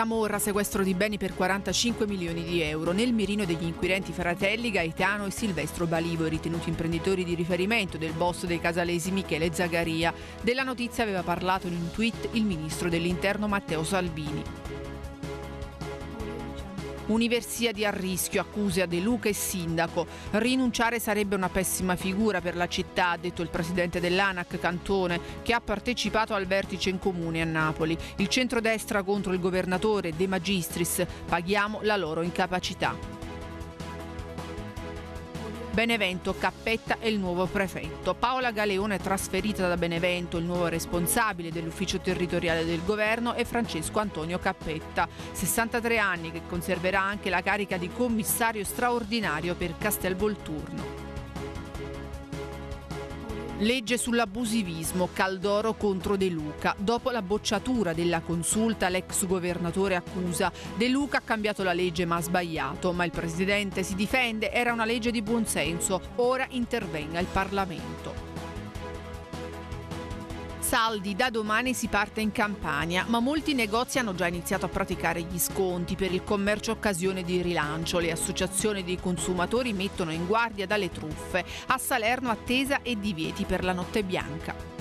Camorra, sequestro di beni per 45 milioni di euro. Nel mirino degli inquirenti fratelli Gaetano e Silvestro Balivo, ritenuti imprenditori di riferimento del boss dei casalesi Michele Zagaria. Della notizia aveva parlato in un tweet il ministro dell'interno Matteo Salvini. Universiadi a rischio, accuse a De Luca e Sindaco. Rinunciare sarebbe una pessima figura per la città, ha detto il presidente dell'ANAC Cantone, che ha partecipato al vertice in comune a Napoli. Il centrodestra contro il governatore De Magistris. Paghiamo la loro incapacità. Benevento Cappetta e il nuovo prefetto. Paola Galeone trasferita da Benevento, il nuovo responsabile dell'ufficio territoriale del governo è Francesco Antonio Cappetta, 63 anni che conserverà anche la carica di commissario straordinario per Castelvolturno. Legge sull'abusivismo, Caldoro contro De Luca. Dopo la bocciatura della consulta, l'ex governatore accusa De Luca ha cambiato la legge ma ha sbagliato, ma il presidente si difende, era una legge di buonsenso, ora intervenga il Parlamento saldi, da domani si parte in Campania, ma molti negozi hanno già iniziato a praticare gli sconti per il commercio occasione di rilancio. Le associazioni dei consumatori mettono in guardia dalle truffe. A Salerno attesa e divieti per la notte bianca.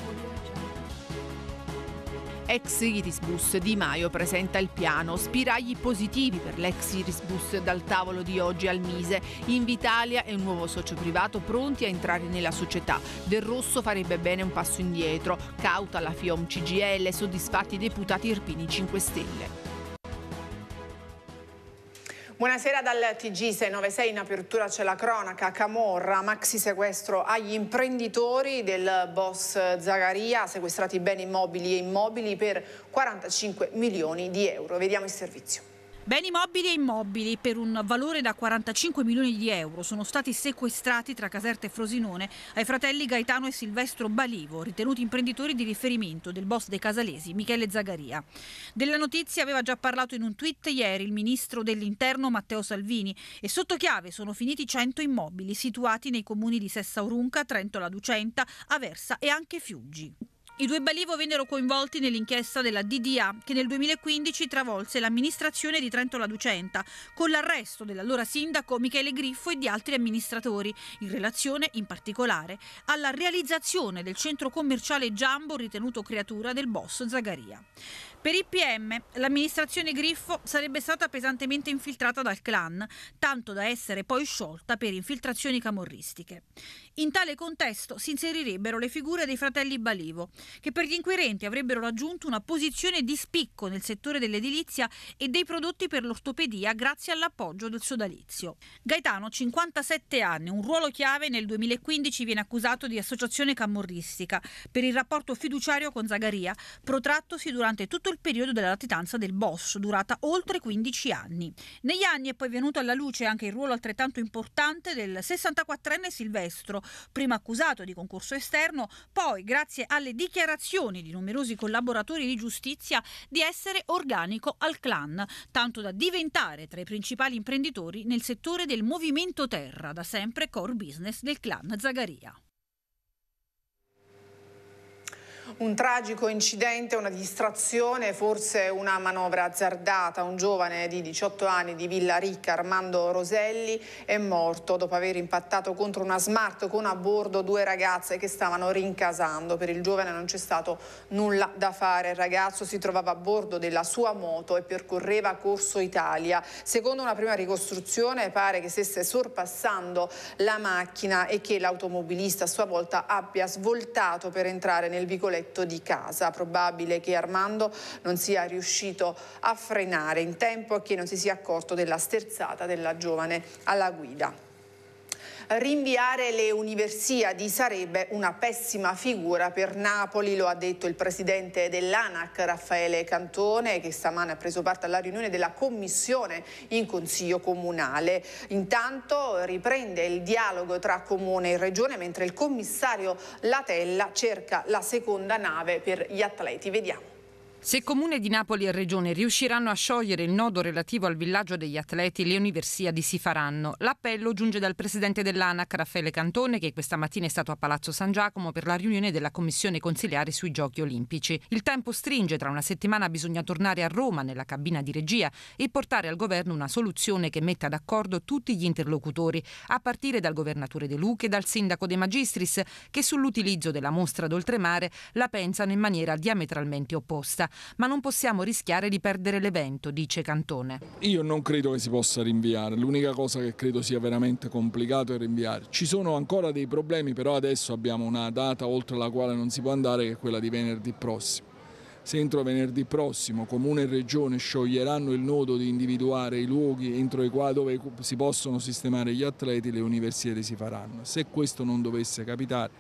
Ex Irisbus Di Maio presenta il piano. Spiragli positivi per l'ex Irisbus dal tavolo di oggi al Mise. Invitalia è un nuovo socio privato pronti a entrare nella società. Del Rosso farebbe bene un passo indietro. Cauta la FIOM CGL, soddisfatti i deputati irpini 5 Stelle. Buonasera dal TG696 in apertura c'è la cronaca Camorra, maxi sequestro agli imprenditori del boss Zagaria, sequestrati beni immobili e immobili per 45 milioni di euro. Vediamo il servizio. Beni mobili e immobili per un valore da 45 milioni di euro sono stati sequestrati tra Caserta e Frosinone ai fratelli Gaetano e Silvestro Balivo, ritenuti imprenditori di riferimento del boss dei Casalesi, Michele Zagaria. Della notizia aveva già parlato in un tweet ieri il ministro dell'Interno Matteo Salvini e sotto chiave sono finiti 100 immobili situati nei comuni di Sessa Urunca, Trento la Ducenta, Aversa e anche Fiuggi. I due Balivo vennero coinvolti nell'inchiesta della DDA che nel 2015 travolse l'amministrazione di Trento La Ducenta con l'arresto dell'allora sindaco Michele Griffo e di altri amministratori in relazione in particolare alla realizzazione del centro commerciale Giambo ritenuto creatura del boss Zagaria. Per il PM l'amministrazione Griffo sarebbe stata pesantemente infiltrata dal clan, tanto da essere poi sciolta per infiltrazioni camorristiche. In tale contesto si inserirebbero le figure dei fratelli Balivo, che per gli inquirenti avrebbero raggiunto una posizione di spicco nel settore dell'edilizia e dei prodotti per l'ortopedia grazie all'appoggio del sodalizio. Gaetano, 57 anni, un ruolo chiave nel 2015 viene accusato di associazione camorristica per il rapporto fiduciario con Zagaria, protrattosi durante tutto iniziato il periodo della latitanza del boss, durata oltre 15 anni. Negli anni è poi venuto alla luce anche il ruolo altrettanto importante del 64enne Silvestro, prima accusato di concorso esterno, poi, grazie alle dichiarazioni di numerosi collaboratori di giustizia, di essere organico al clan, tanto da diventare tra i principali imprenditori nel settore del movimento terra, da sempre core business del clan Zagaria. un tragico incidente, una distrazione, forse una manovra azzardata. Un giovane di 18 anni di Villa Ricca, Armando Roselli, è morto dopo aver impattato contro una smart con a bordo due ragazze che stavano rincasando. Per il giovane non c'è stato nulla da fare. Il ragazzo si trovava a bordo della sua moto e percorreva Corso Italia. Secondo una prima ricostruzione pare che stesse sorpassando la macchina e che l'automobilista a sua volta abbia svoltato per entrare nel vicoletto tetto di casa. Probabile che Armando non sia riuscito a frenare in tempo e che non si sia accorto della sterzata della giovane alla guida. Rinviare le Universiadi sarebbe una pessima figura per Napoli, lo ha detto il presidente dell'ANAC Raffaele Cantone che stamane ha preso parte alla riunione della commissione in consiglio comunale. Intanto riprende il dialogo tra comune e regione mentre il commissario Latella cerca la seconda nave per gli atleti. Vediamo. Se Comune di Napoli e Regione riusciranno a sciogliere il nodo relativo al villaggio degli atleti, le universiadi si faranno. L'appello giunge dal presidente dell'ANAC Raffaele Cantone, che questa mattina è stato a Palazzo San Giacomo per la riunione della commissione consiliare sui giochi olimpici. Il tempo stringe, tra una settimana bisogna tornare a Roma nella cabina di regia e portare al governo una soluzione che metta d'accordo tutti gli interlocutori, a partire dal governatore De Luca e dal sindaco De Magistris, che sull'utilizzo della mostra d'oltremare la pensano in maniera diametralmente opposta ma non possiamo rischiare di perdere l'evento, dice Cantone. Io non credo che si possa rinviare, l'unica cosa che credo sia veramente complicato è rinviare. Ci sono ancora dei problemi, però adesso abbiamo una data oltre la quale non si può andare, che è quella di venerdì prossimo. Se entro venerdì prossimo Comune e Regione scioglieranno il nodo di individuare i luoghi entro i quali dove si possono sistemare gli atleti, le università si faranno. Se questo non dovesse capitare,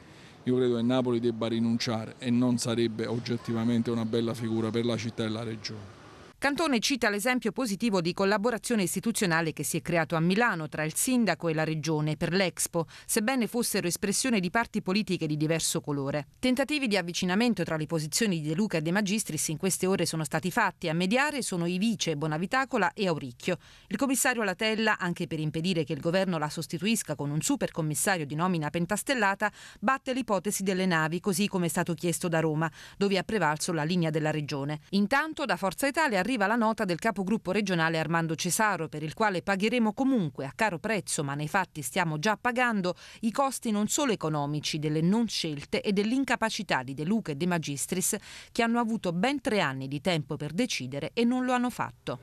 io credo che Napoli debba rinunciare e non sarebbe oggettivamente una bella figura per la città e la regione. Cantone cita l'esempio positivo di collaborazione istituzionale che si è creato a Milano tra il sindaco e la regione per l'Expo, sebbene fossero espressione di parti politiche di diverso colore. Tentativi di avvicinamento tra le posizioni di De Luca e De Magistris in queste ore sono stati fatti. A mediare sono i vice Bonavitacola e Auricchio. Il commissario Latella, anche per impedire che il governo la sostituisca con un supercommissario di nomina pentastellata, batte l'ipotesi delle navi, così come è stato chiesto da Roma, dove ha prevalso la linea della regione. Intanto da Forza Italia arriva la nota del capogruppo regionale Armando Cesaro, per il quale pagheremo comunque a caro prezzo, ma nei fatti stiamo già pagando, i costi non solo economici delle non scelte e dell'incapacità di De Luca e De Magistris, che hanno avuto ben tre anni di tempo per decidere e non lo hanno fatto.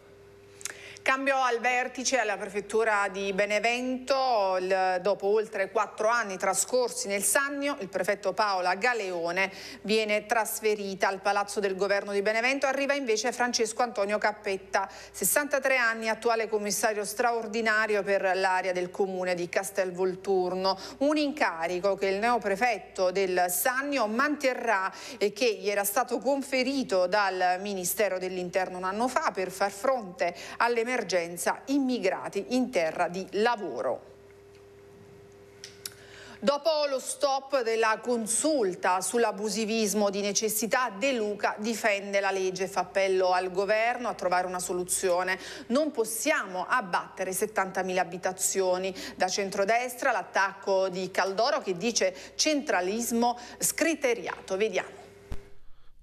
Cambio al vertice alla prefettura di Benevento. dopo oltre quattro anni trascorsi nel Sannio, il prefetto Paola Galeone viene trasferita al Palazzo del Governo di Benevento. Arriva invece Francesco Antonio Cappetta, 63 anni, attuale commissario straordinario per l'area del comune di Castel Volturno. Un incarico che il neoprefetto del Sannio manterrà e che gli era stato conferito dal Ministero dell'Interno un anno fa per far fronte all'emergenza emergenza immigrati in terra di lavoro. Dopo lo stop della consulta sull'abusivismo di necessità, De Luca difende la legge, fa appello al governo a trovare una soluzione. Non possiamo abbattere 70.000 abitazioni. Da centrodestra l'attacco di Caldoro che dice centralismo scriteriato. Vediamo.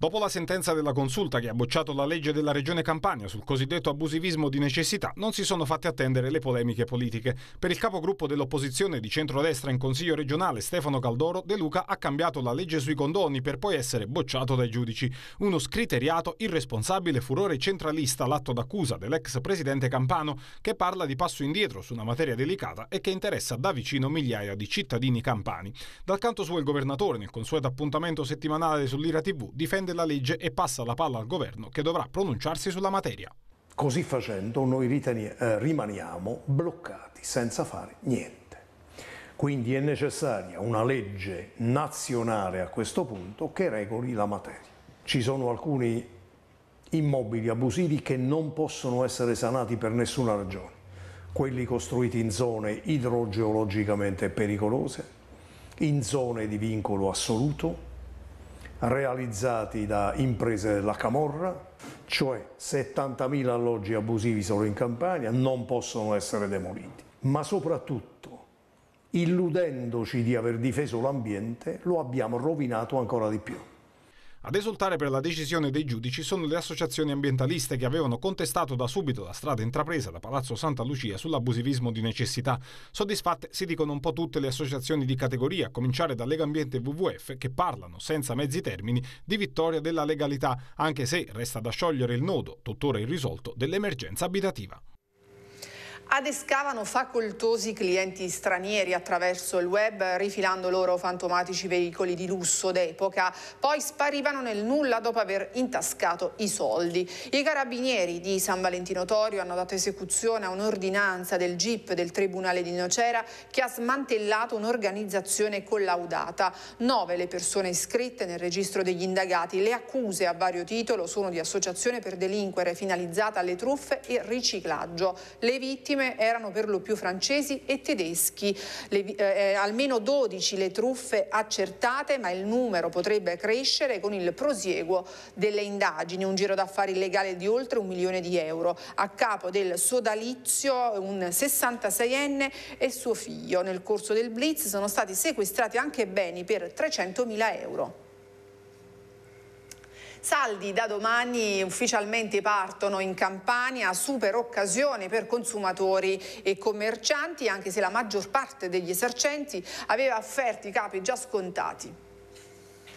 Dopo la sentenza della consulta che ha bocciato la legge della Regione Campania sul cosiddetto abusivismo di necessità, non si sono fatte attendere le polemiche politiche. Per il capogruppo dell'opposizione di centrodestra in Consiglio regionale Stefano Caldoro, De Luca ha cambiato la legge sui condoni per poi essere bocciato dai giudici. Uno scriteriato, irresponsabile furore centralista l'atto d'accusa dell'ex presidente Campano che parla di passo indietro su una materia delicata e che interessa da vicino migliaia di cittadini campani. Dal canto suo il governatore, nel consueto appuntamento settimanale sull'Ira TV, difende della legge e passa la palla al governo che dovrà pronunciarsi sulla materia. Così facendo noi eh, rimaniamo bloccati senza fare niente. Quindi è necessaria una legge nazionale a questo punto che regoli la materia. Ci sono alcuni immobili abusivi che non possono essere sanati per nessuna ragione. Quelli costruiti in zone idrogeologicamente pericolose, in zone di vincolo assoluto, realizzati da imprese della Camorra, cioè 70.000 alloggi abusivi solo in Campania, non possono essere demoliti. Ma soprattutto, illudendoci di aver difeso l'ambiente, lo abbiamo rovinato ancora di più. Ad esultare per la decisione dei giudici sono le associazioni ambientaliste che avevano contestato da subito la strada intrapresa da Palazzo Santa Lucia sull'abusivismo di necessità. Soddisfatte si dicono un po' tutte le associazioni di categoria, a cominciare da Lega Ambiente e WWF, che parlano, senza mezzi termini, di vittoria della legalità, anche se resta da sciogliere il nodo, tuttora irrisolto, dell'emergenza abitativa adescavano facoltosi clienti stranieri attraverso il web, rifilando loro fantomatici veicoli di lusso d'epoca. Poi sparivano nel nulla dopo aver intascato i soldi. I carabinieri di San Valentino Torio hanno dato esecuzione a un'ordinanza del GIP del Tribunale di Nocera che ha smantellato un'organizzazione collaudata. Nove le persone iscritte nel registro degli indagati. Le accuse a vario titolo sono di associazione per delinquere finalizzata alle truffe e riciclaggio. Le vittime vittime erano per lo più francesi e tedeschi. Le, eh, eh, almeno 12 le truffe accertate, ma il numero potrebbe crescere con il prosieguo delle indagini. Un giro d'affari illegale di oltre un milione di euro. A capo del sodalizio un 66enne e suo figlio. Nel corso del blitz sono stati sequestrati anche beni per 300.000 euro. Saldi da domani ufficialmente partono in Campania, super occasione per consumatori e commercianti, anche se la maggior parte degli esercenti aveva offerti capi già scontati.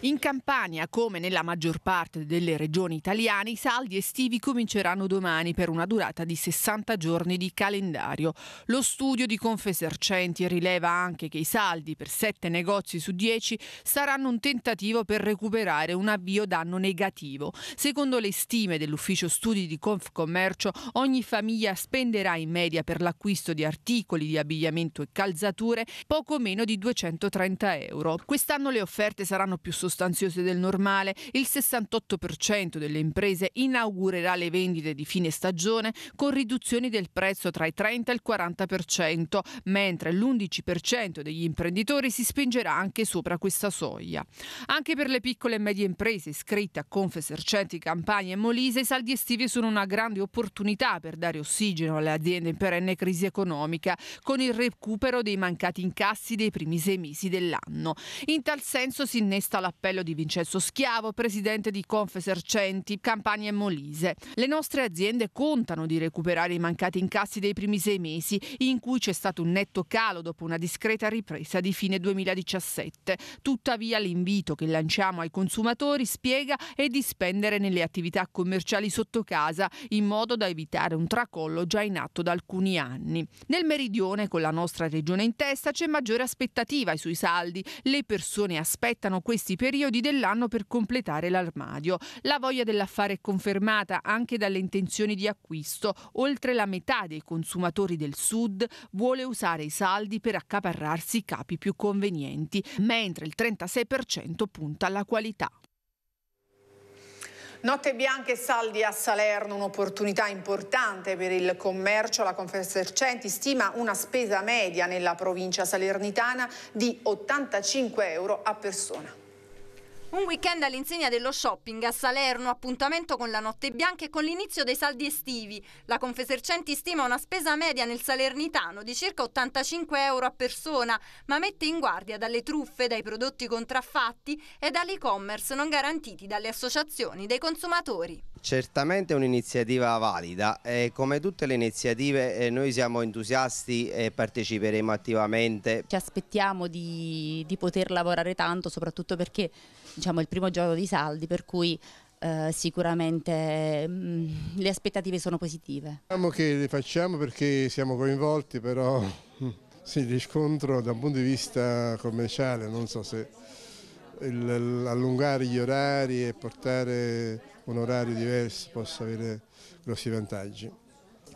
In Campania, come nella maggior parte delle regioni italiane, i saldi estivi cominceranno domani per una durata di 60 giorni di calendario. Lo studio di Confesercenti rileva anche che i saldi per 7 negozi su 10 saranno un tentativo per recuperare un avvio danno negativo. Secondo le stime dell'ufficio studi di Confcommercio, ogni famiglia spenderà in media per l'acquisto di articoli di abbigliamento e calzature poco meno di 230 euro. Quest'anno le offerte saranno più sostenibili sostanziose del normale, il 68% delle imprese inaugurerà le vendite di fine stagione con riduzioni del prezzo tra i 30 e il 40%, mentre l'11% degli imprenditori si spingerà anche sopra questa soglia. Anche per le piccole e medie imprese iscritte a Confesercenti, Campania e Molise, i saldi estivi sono una grande opportunità per dare ossigeno alle aziende in perenne crisi economica, con il recupero dei mancati incassi dei primi sei mesi dell'anno. In tal senso si innesta la l'appello di Vincenzo Schiavo, presidente di Confesercenti, Campania e Molise. Le nostre aziende contano di recuperare i mancati incassi dei primi sei mesi, in cui c'è stato un netto calo dopo una discreta ripresa di fine 2017. Tuttavia l'invito che lanciamo ai consumatori, spiega, è di spendere nelle attività commerciali sotto casa, in modo da evitare un tracollo già in atto da alcuni anni. Nel meridione, con la nostra regione in testa, c'è maggiore aspettativa sui saldi. Le persone aspettano questi periodi periodi dell'anno per completare l'armadio. La voglia dell'affare è confermata anche dalle intenzioni di acquisto. Oltre la metà dei consumatori del sud vuole usare i saldi per accaparrarsi i capi più convenienti, mentre il 36% punta alla qualità. Notte bianche e saldi a Salerno, un'opportunità importante per il commercio. La Confesercenti stima una spesa media nella provincia salernitana di 85 euro a persona. Un weekend all'insegna dello shopping a Salerno, appuntamento con la notte bianca e con l'inizio dei saldi estivi. La Confesercenti stima una spesa media nel Salernitano di circa 85 euro a persona, ma mette in guardia dalle truffe, dai prodotti contraffatti e dall'e-commerce non garantiti dalle associazioni dei consumatori. Certamente è un'iniziativa valida e come tutte le iniziative eh, noi siamo entusiasti e parteciperemo attivamente. Ci aspettiamo di, di poter lavorare tanto, soprattutto perché diciamo, il primo giorno di saldi, per cui eh, sicuramente mh, mm, le aspettative sono positive. Diciamo che le facciamo perché siamo coinvolti, però mm, sì, il riscontro da un punto di vista commerciale, non so se allungare gli orari e portare un orario diverso possa avere grossi vantaggi.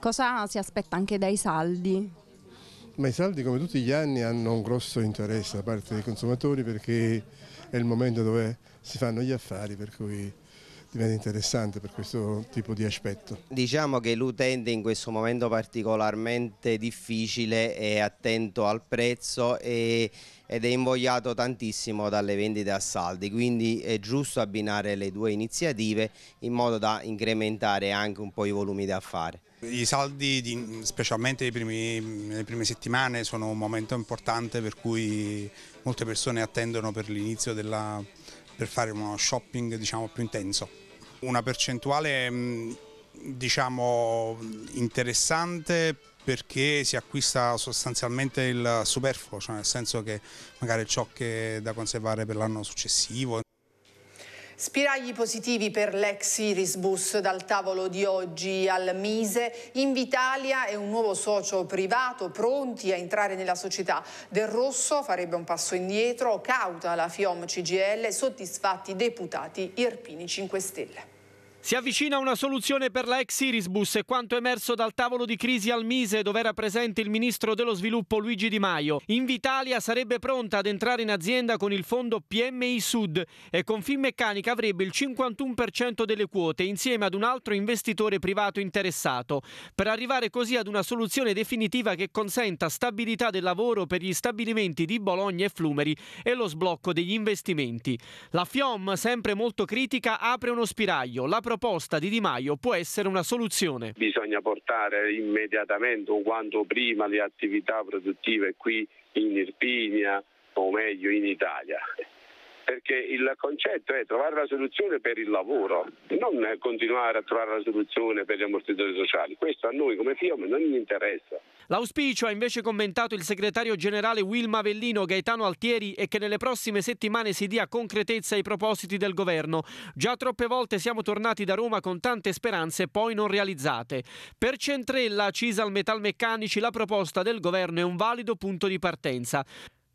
Cosa si aspetta anche dai saldi? Ma i saldi come tutti gli anni hanno un grosso interesse da parte dei consumatori perché è il momento dove si fanno gli affari, per cui diventa interessante per questo tipo di aspetto. Diciamo che l'utente in questo momento particolarmente difficile è attento al prezzo e, ed è invogliato tantissimo dalle vendite a saldi, quindi è giusto abbinare le due iniziative in modo da incrementare anche un po' i volumi da fare. I saldi, di, specialmente primi, le prime settimane, sono un momento importante per cui molte persone attendono per l'inizio della per fare uno shopping diciamo, più intenso. Una percentuale mm, diciamo, interessante perché si acquista sostanzialmente il superfluo, cioè nel senso che magari ciò che è da conservare per l'anno successivo. Spiragli positivi per l'ex Irisbus dal tavolo di oggi al Mise. Invitalia è un nuovo socio privato pronti a entrare nella società. Del Rosso farebbe un passo indietro, cauta la FIOM CGL, soddisfatti deputati Irpini 5 Stelle. Si avvicina una soluzione per la ex Irisbus e quanto emerso dal tavolo di crisi al Mise dove era presente il ministro dello sviluppo Luigi Di Maio. Invitalia sarebbe pronta ad entrare in azienda con il fondo PMI Sud e con Finmeccanica avrebbe il 51% delle quote insieme ad un altro investitore privato interessato per arrivare così ad una soluzione definitiva che consenta stabilità del lavoro per gli stabilimenti di Bologna e Flumeri e lo sblocco degli investimenti. La FIOM, sempre molto critica, apre uno spiraglio. La proposta di Di Maio può essere una soluzione. Bisogna portare immediatamente o quanto prima le attività produttive qui in Irpinia o meglio in Italia perché il concetto è trovare la soluzione per il lavoro, non continuare a trovare la soluzione per gli ammortizzatori sociali. Questo a noi come FIOM non interessa. L'auspicio ha invece commentato il segretario generale Wilma Vellino Gaetano Altieri è che nelle prossime settimane si dia concretezza ai propositi del governo. Già troppe volte siamo tornati da Roma con tante speranze poi non realizzate. Per Centrella, Cisal Metalmeccanici, la proposta del governo è un valido punto di partenza.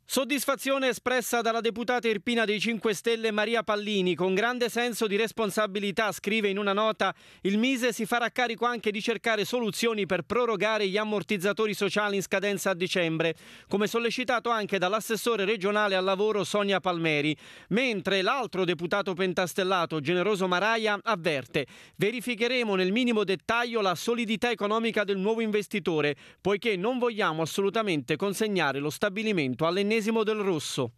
Soddisfazione espressa dalla deputata irpina dei 5 Stelle Maria Pallini. Con grande senso di responsabilità, scrive in una nota, il Mise si farà carico anche di cercare soluzioni per prorogare gli ammortizzatori sociali in scadenza a dicembre, come sollecitato anche dall'assessore regionale al lavoro Sonia Palmeri. Mentre l'altro deputato pentastellato, Generoso Maraia, avverte: verificheremo nel minimo dettaglio la solidità economica del nuovo investitore, poiché non vogliamo assolutamente consegnare lo stabilimento all'ennesima ennesimo del rosso.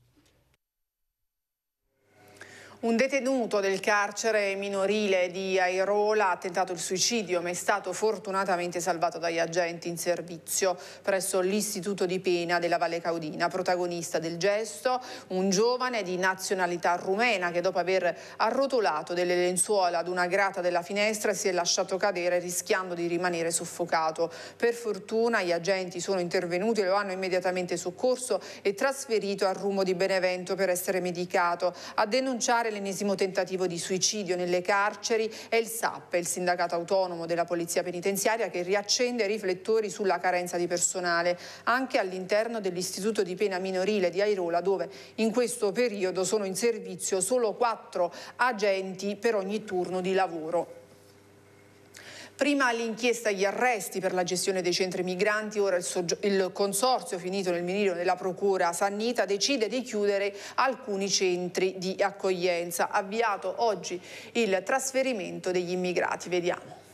Un detenuto del carcere minorile di Airola ha tentato il suicidio ma è stato fortunatamente salvato dagli agenti in servizio presso l'istituto di pena della Valle Caudina. Protagonista del gesto un giovane di nazionalità rumena che dopo aver arrotolato delle lenzuola ad una grata della finestra si è lasciato cadere rischiando di rimanere soffocato. Per fortuna gli agenti sono intervenuti, e lo hanno immediatamente soccorso e trasferito al Rumo di Benevento per essere medicato. A denunciare evitare l'ennesimo tentativo di suicidio nelle carceri è il SAP, il sindacato autonomo della Polizia Penitenziaria, che riaccende i riflettori sulla carenza di personale anche all'interno dell'istituto di pena minorile di Airola, dove in questo periodo sono in servizio solo quattro agenti per ogni turno di lavoro. Prima l'inchiesta e gli arresti per la gestione dei centri migranti, ora il, soggi- il consorzio finito nel mirino della Procura Sannita decide di chiudere alcuni centri di accoglienza. Avviato oggi il trasferimento degli immigrati. Vediamo.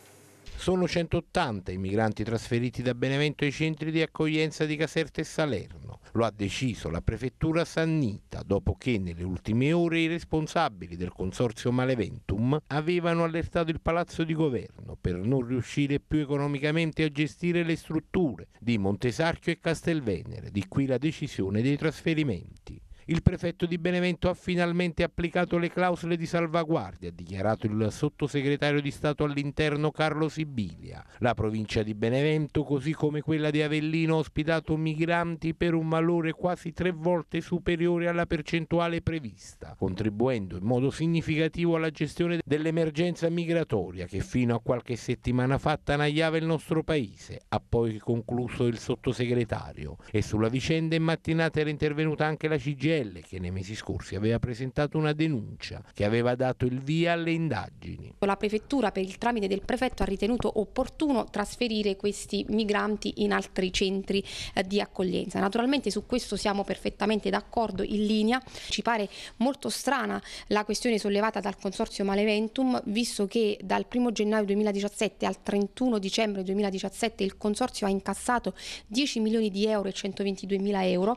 Sono 180 i migranti trasferiti da Benevento ai centri di accoglienza di Caserta e Salerno. Lo ha deciso la prefettura Sannita dopo che nelle ultime ore i responsabili del consorzio Maleventum avevano allertato il palazzo di governo per non riuscire più economicamente a gestire le strutture di Montesarchio e Castelvenere, di qui la decisione dei trasferimenti. Il prefetto di Benevento ha finalmente applicato le clausole di salvaguardia, ha dichiarato il sottosegretario di Stato all'interno Carlo Sibilia. La provincia di Benevento, così come quella di Avellino, ha ospitato migranti per un valore quasi tre volte superiore alla percentuale prevista, contribuendo in modo significativo alla gestione dell'emergenza migratoria che fino a qualche settimana fa tanagliava il nostro paese, ha poi concluso il sottosegretario. E sulla vicenda in mattinata era intervenuta anche la CGL CGL che nei mesi scorsi aveva presentato una denuncia che aveva dato il via alle indagini. La prefettura per il tramite del prefetto ha ritenuto opportuno trasferire questi migranti in altri centri eh, di accoglienza. Naturalmente su questo siamo perfettamente d'accordo in linea. Ci pare molto strana la questione sollevata dal Consorzio Maleventum visto che dal 1 gennaio 2017 al 31 dicembre 2017 il Consorzio ha incassato 10 milioni di euro e 122 mila euro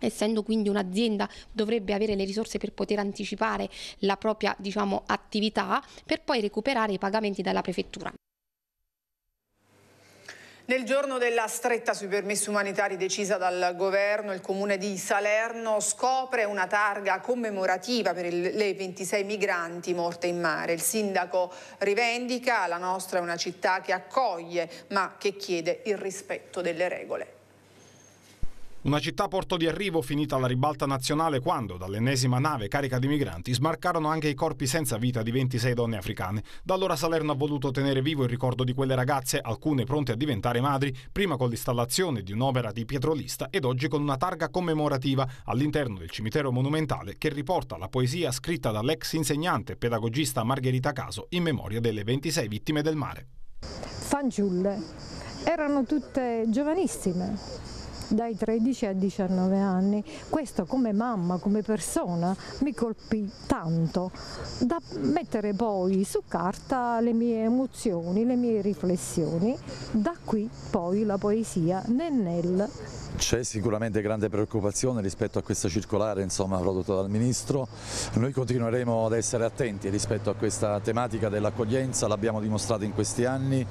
essendo quindi un'azienda dovrebbe avere le risorse per poter anticipare la propria diciamo, attività per poi recuperare i pagamenti dalla prefettura. Nel giorno della stretta sui permessi umanitari decisa dal governo, il comune di Salerno scopre una targa commemorativa per le 26 migranti morte in mare. Il sindaco rivendica la nostra è una città che accoglie ma che chiede il rispetto delle regole. Una città porto di arrivo finita alla ribalta nazionale quando, dall'ennesima nave carica di migranti, smarcarono anche i corpi senza vita di 26 donne africane. Da allora Salerno ha voluto tenere vivo il ricordo di quelle ragazze, alcune pronte a diventare madri, prima con l'installazione di un'opera di Pietrolista ed oggi con una targa commemorativa all'interno del cimitero monumentale che riporta la poesia scritta dall'ex insegnante e pedagogista Margherita Caso in memoria delle 26 vittime del mare. Fanciulle erano tutte giovanissime dai 13 ai 19 anni. Questo come mamma, come persona mi colpì tanto da mettere poi su carta le mie emozioni, le mie riflessioni, da qui poi la poesia Nennel. C'è sicuramente grande preoccupazione rispetto a questa circolare insomma, prodotta dal Ministro, noi continueremo ad essere attenti rispetto a questa tematica dell'accoglienza, l'abbiamo dimostrato in questi anni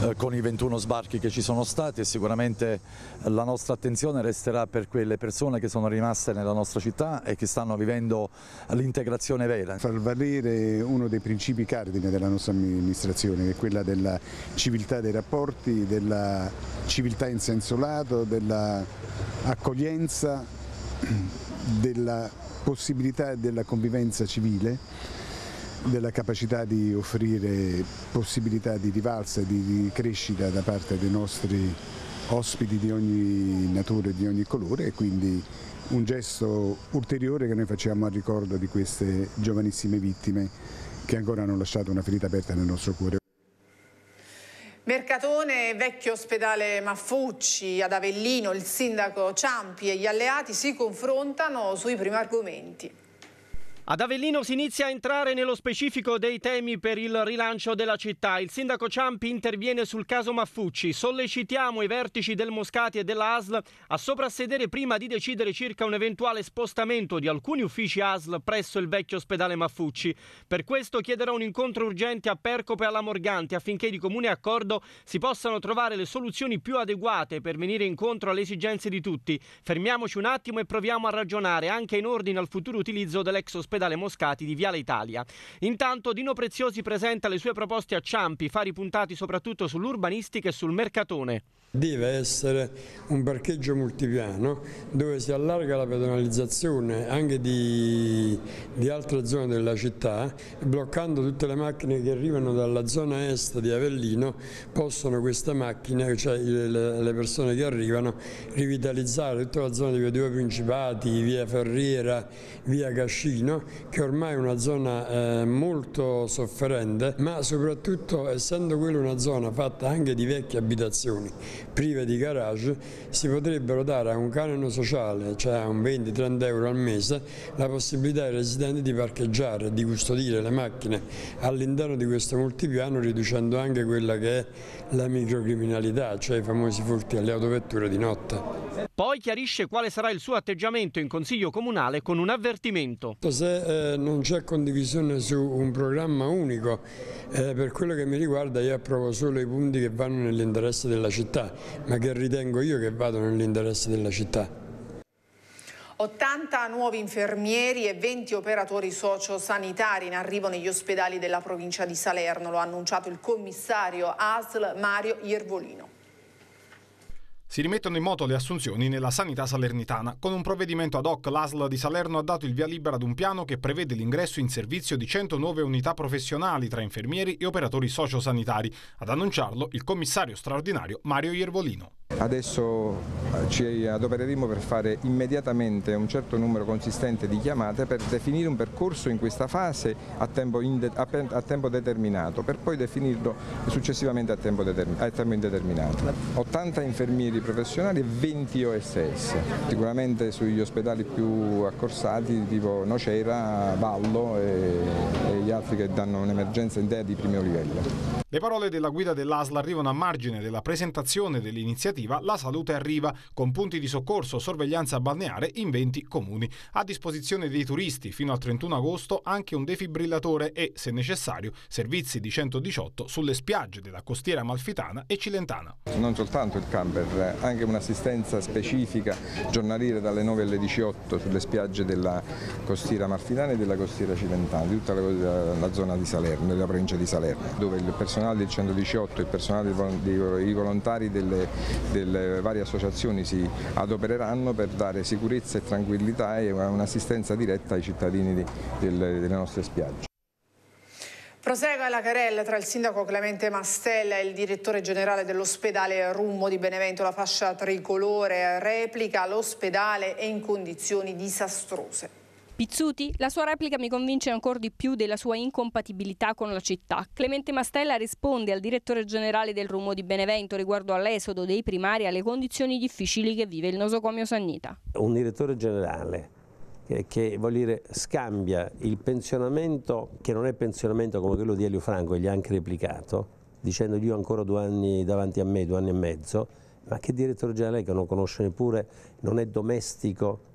eh, con i 21 sbarchi che ci sono stati e sicuramente la nostra attenzione resterà per quelle persone che sono rimaste nella nostra città e che stanno vivendo l'integrazione vera. Far valere uno dei principi cardine della nostra amministrazione, che è quella della civiltà dei rapporti, della civiltà in senso lato, dell'accoglienza, della possibilità della convivenza civile della capacità di offrire possibilità di rivalsa e di crescita da parte dei nostri ospiti di ogni natura e di ogni colore e quindi un gesto ulteriore che noi facciamo a ricordo di queste giovanissime vittime che ancora hanno lasciato una ferita aperta nel nostro cuore. Mercatone, vecchio ospedale Maffucci, ad Avellino il sindaco Ciampi e gli alleati si confrontano sui primi argomenti. Ad Avellino si inizia a entrare nello specifico dei temi per il rilancio della città. Il sindaco Ciampi interviene sul caso Maffucci. Sollecitiamo i vertici del Moscati e della ASL a soprassedere prima di decidere circa un eventuale spostamento di alcuni uffici ASL presso il vecchio ospedale Maffucci. Per questo chiederò un incontro urgente a Percope e alla Morganti affinché di comune accordo si possano trovare le soluzioni più adeguate per venire incontro alle esigenze di tutti. Fermiamoci un attimo e proviamo a ragionare anche in ordine al futuro utilizzo dell'ex ospedale all'ospedale Moscati di Viale Italia. Intanto Dino Preziosi presenta le sue proposte a Ciampi, fa ripuntati soprattutto sull'urbanistica e sul mercatone. Deve essere un parcheggio multipiano dove si allarga la pedonalizzazione anche di, di, altre zone della città, bloccando tutte le macchine che arrivano dalla zona est di Avellino, possono queste macchine, cioè le, persone che arrivano, rivitalizzare tutta la zona di via Due Principati, via Ferriera, via Cascino, che ormai è una zona eh, molto sofferente, ma soprattutto essendo quella una zona fatta anche di vecchie abitazioni prive di garage si potrebbero dare a un canone sociale, cioè a un 20-30 euro al mese, la possibilità ai residenti di parcheggiare di custodire le macchine all'interno di questo multipiano riducendo anche quella che è la microcriminalità, cioè i famosi furti alle autovetture di notte. Poi chiarisce quale sarà il suo atteggiamento in Consiglio Comunale con un avvertimento. Se eh, non c'è condivisione su un programma unico, eh, per quello che mi riguarda io approvo solo i punti che vanno nell'interesse della città, ma che ritengo io che vadano nell'interesse della città. 80 nuovi infermieri e 20 operatori sociosanitari in arrivo negli ospedali della provincia di Salerno, lo ha annunciato il commissario ASL Mario Iervolino. Si rimettono in moto le assunzioni nella sanità salernitana. Con un provvedimento ad hoc l'ASL di Salerno ha dato il via libera ad un piano che prevede l'ingresso in servizio di 109 unità professionali tra infermieri e operatori sociosanitari. Ad annunciarlo il commissario straordinario Mario Iervolino. Adesso eh, ci adopereremo per fare immediatamente un certo numero consistente di chiamate per definire un percorso in questa fase a tempo, a tempo determinato, per poi definirlo successivamente a tempo, a tempo indeterminato. 80 infermieri studi professionali e 20 OSS. Sicuramente sugli ospedali più accorsati tipo Nocera, Vallo e, e gli altri che danno un'emergenza in di primo livello. Le parole della guida dell'ASL arrivano a margine della presentazione dell'iniziativa La Salute Arriva, con punti di soccorso, e sorveglianza balneare in 20 comuni. A disposizione dei turisti fino al 31 agosto anche un defibrillatore e, se necessario, servizi di 118 sulle spiagge della costiera malfitana e cilentana. Non soltanto il camper, anche un'assistenza specifica giornaliera dalle 9 alle 18 sulle spiagge della costiera marfitana e della costiera cilentana, di tutta la, la zona di Salerno, della provincia di Salerno, dove il personale del 118 e il personale dei volontari delle, delle varie associazioni si adopereranno per dare sicurezza e tranquillità e un'assistenza diretta ai cittadini di, del, delle nostre spiagge. Prosegue la querella tra il sindaco Clemente Mastella e il direttore generale dell'ospedale Rummo di Benevento. La fascia tricolore replica l'ospedale è in condizioni disastrose. Pizzuti? La sua replica mi convince ancora di più della sua incompatibilità con la città. Clemente Mastella risponde al direttore generale del Rumo di Benevento riguardo all'esodo dei primari e alle condizioni difficili che vive il nosocomio Sannita. Un direttore generale che dire, scambia il pensionamento, che non è pensionamento come quello di Elio Franco, e gli ha anche replicato, dicendo io ho ancora due anni davanti a me, due anni e mezzo, ma che direttore generale che non conosce neppure, non è domestico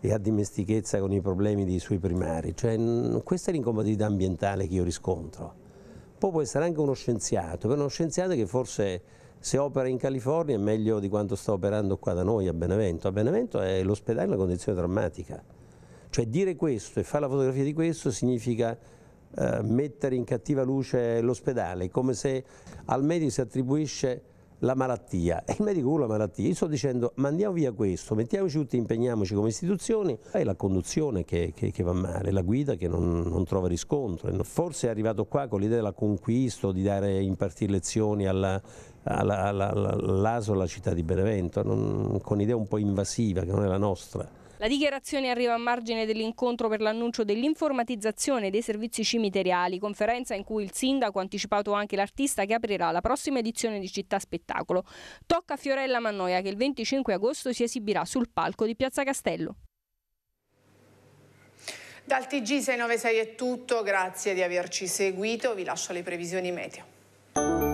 e ha dimestichezza con i problemi dei suoi primari. Cioè, questa è l'incompatibilità ambientale che io riscontro. Poi può essere anche uno scienziato, per uno scienziato che forse se opera in California è meglio di quanto sta operando qua da noi a Benevento. A Benevento l'ospedale è una condizione drammatica cioè dire questo e fare la fotografia di questo significa eh, mettere in cattiva luce l'ospedale, come se al medico si attribuisce la malattia e il medico con la malattia. Io sto dicendo mandiamo via questo, mettiamoci tutti, impegniamoci come istituzioni, è la conduzione che, che, che va male, la guida che non, non, trova riscontro. Forse è arrivato qua con l'idea della conquista, di dare, impartire lezioni alla, alla, alla, città di Benevento, non, con un'idea un po' invasiva che non è la nostra. La dichiarazione arriva a margine dell'incontro per l'annuncio dell'informatizzazione dei servizi cimiteriali, conferenza in cui il sindaco ha anticipato anche l'artista che aprirà la prossima edizione di Città Spettacolo. Tocca a Fiorella Mannoia che il 25 agosto si esibirà sul palco di Piazza Castello. Dal TG 696 è tutto, grazie di averci seguito, vi lascio le previsioni meteo.